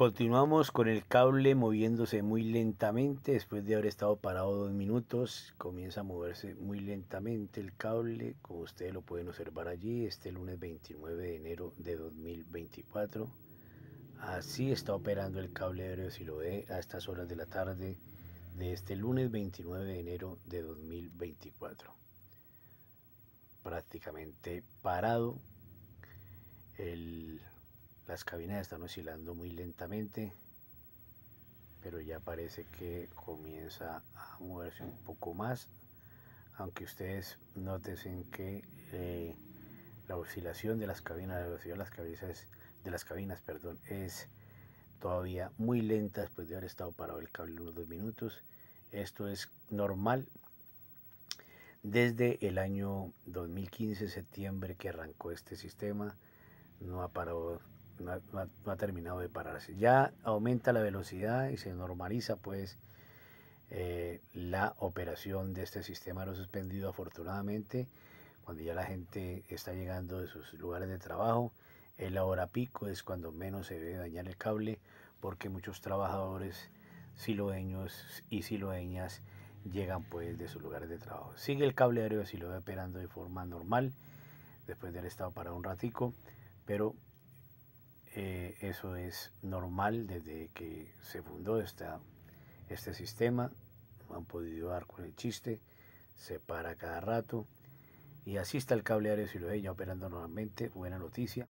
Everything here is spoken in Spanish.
Continuamos con el cable moviéndose muy lentamente. Después de haber estado parado dos minutos, comienza a moverse muy lentamente el cable, como ustedes lo pueden observar allí, este lunes 29 de enero de 2024. Así está operando el cable aéreo si lo ve a estas horas de la tarde de este lunes 29 de enero de 2024. Prácticamente parado. El las cabinas están oscilando muy lentamente, pero ya parece que comienza a moverse un poco más, aunque ustedes noten que eh, la oscilación de las cabinas, velocidad de las cabezas de las cabinas perdón, es todavía muy lenta después de haber estado parado el cable unos dos minutos. Esto es normal. Desde el año 2015, septiembre, que arrancó este sistema, no ha parado no, ha terminado de pararse. Ya aumenta la velocidad y se normaliza pues eh, la operación de este sistema aero suspendido afortunadamente cuando ya la gente está llegando de sus lugares de trabajo. el la hora pico es cuando menos se debe dañar el cable porque muchos trabajadores siloeños y siloeñas llegan pues de sus lugares de trabajo. Sigue el cable aéreo lo va operando de forma normal después del estado parado un ratico, pero eh, eso es normal desde que se fundó este sistema. Han podido dar con el chiste, se para cada rato. Y así está el cable aéreo si lo operando normalmente. Buena noticia.